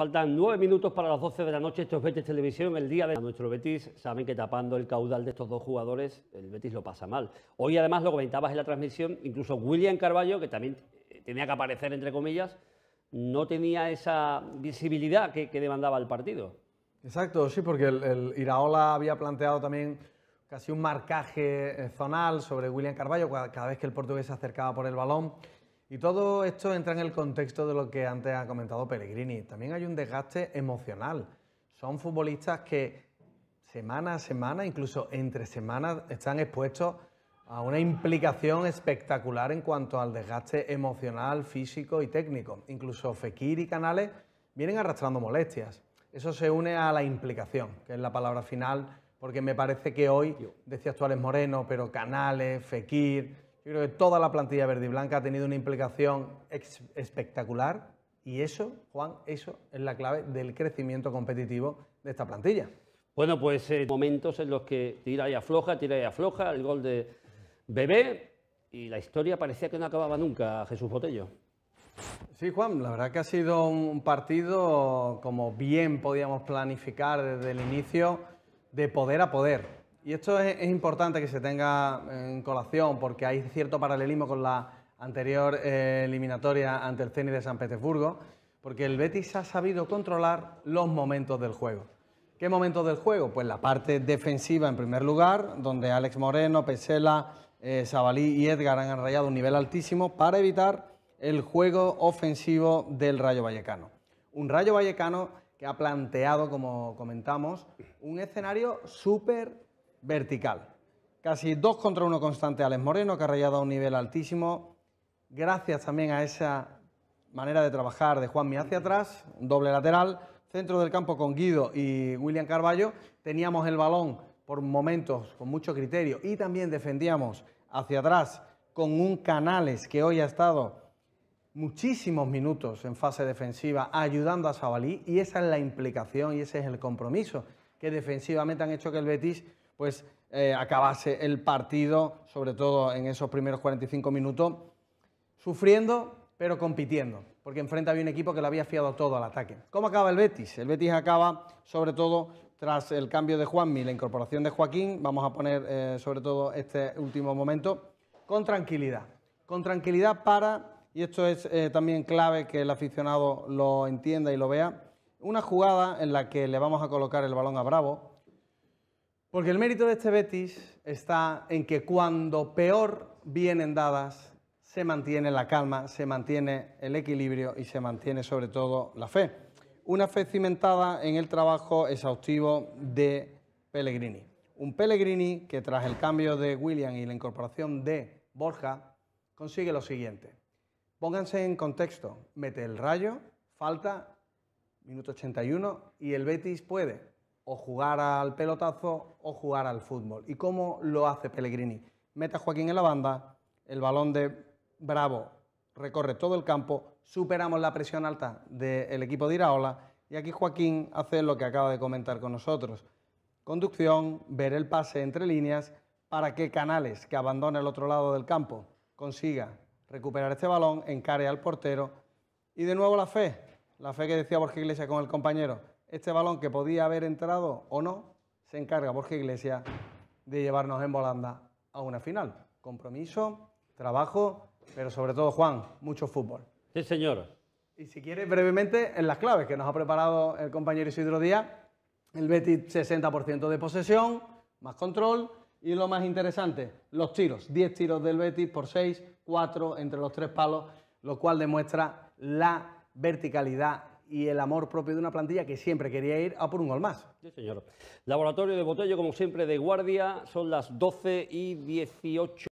Faltan nueve minutos para las 12 de la noche. estos Betis Televisión, el día de nuestro Betis. Saben que tapando el caudal de estos dos jugadores, el Betis lo pasa mal. Hoy, además, lo comentabas en la transmisión, incluso William Carballo, que también tenía que aparecer, entre comillas, no tenía esa visibilidad que, demandaba el partido. Exacto, sí, porque el, el, Iraola había planteado también casi un marcaje eh, zonal sobre William Carballo cada vez que el portugués se acercaba por el balón. Y todo esto entra en el contexto de lo que antes ha comentado Pellegrini. También hay un desgaste emocional. Son futbolistas que semana a semana, incluso entre semanas, están expuestos a una implicación espectacular en cuanto al desgaste emocional, físico y técnico. Incluso Fekir y Canales vienen arrastrando molestias. Eso se une a la implicación, que es la palabra final, porque me parece que hoy, decía actuales Moreno, pero Canales, Fekir yo creo que toda la plantilla verde y blanca ha tenido una implicación espectacular y eso, Juan, eso es la clave del crecimiento competitivo de esta plantilla. Bueno, pues eh, momentos en los que tira y afloja, tira y afloja, el gol de Bebé y la historia parecía que no acababa nunca, Jesús Botello. Sí, Juan, la verdad que ha sido un partido como bien podíamos planificar desde el inicio, de poder a poder. Y esto es, importante que se tenga en colación porque hay cierto paralelismo con la anterior eh, eliminatoria ante el Ceni de San Petersburgo, porque el Betis ha sabido controlar los momentos del juego. ¿Qué momentos del juego? Pues la parte defensiva en primer lugar, donde Alex Moreno, Pesela, eh, Sabalí y Edgar han rayado un nivel altísimo para evitar el juego ofensivo del Rayo Vallecano. Un Rayo Vallecano que ha planteado, como comentamos, un escenario súper vertical. Casi 2 contra 1 constante Alex Moreno, que ha rayado a un nivel altísimo. Gracias también a esa manera de trabajar de Juanmi hacia atrás, un doble lateral, centro del campo con Guido y William Carballo. Teníamos el balón por momentos con mucho criterio y también defendíamos hacia atrás con un Canales que hoy ha estado muchísimos minutos en fase defensiva ayudando a Sabalí y esa es la implicación y ese es el compromiso que defensivamente han hecho que el Betis pues eh, acabase el partido, sobre todo en esos primeros 45 minutos, sufriendo pero compitiendo, porque enfrente había un equipo que le había fiado todo al ataque. ¿Cómo acaba el Betis? El Betis acaba sobre todo tras el cambio de Juanmi, la incorporación de Joaquín, vamos a poner eh, sobre todo este último momento, con tranquilidad, con tranquilidad para, y esto es eh, también clave que el aficionado lo entienda y lo vea, una jugada en la que le vamos a colocar el balón a Bravo, porque el mérito de este Betis está en que cuando peor vienen dadas, se mantiene la calma, se mantiene el equilibrio y se mantiene sobre todo la fe. Una fe cimentada en el trabajo exhaustivo de Pellegrini. Un Pellegrini que tras el cambio de William y la incorporación de Borja consigue lo siguiente. Pónganse en contexto. Mete el rayo, falta, minuto 81 y el Betis puede o jugar al pelotazo o jugar al fútbol. ¿Y cómo lo hace Pellegrini? Mete a Joaquín en la banda, el balón de Bravo recorre todo el campo, superamos la presión alta del equipo de Iraola y aquí Joaquín hace lo que acaba de comentar con nosotros. Conducción, ver el pase entre líneas para que Canales, que abandona el otro lado del campo, consiga recuperar este balón, encare al portero y de nuevo la fe, la fe que decía Borja Iglesias con el compañero este balón que podía haber entrado o no, se encarga Borja Iglesias de llevarnos en volanda a una final. Compromiso, trabajo, pero sobre todo, Juan, mucho fútbol. Sí, señor. Y si quiere, brevemente, en las claves que nos ha preparado el compañero Isidro Díaz, el Betis 60% de posesión, más control, y lo más interesante, los tiros, 10 tiros del Betis por 6, 4 entre los tres palos, lo cual demuestra la verticalidad y el amor propio de una plantilla que siempre quería ir a por un gol más. Sí, señor. Laboratorio de Botello, como siempre, de guardia, son las 12 y 18.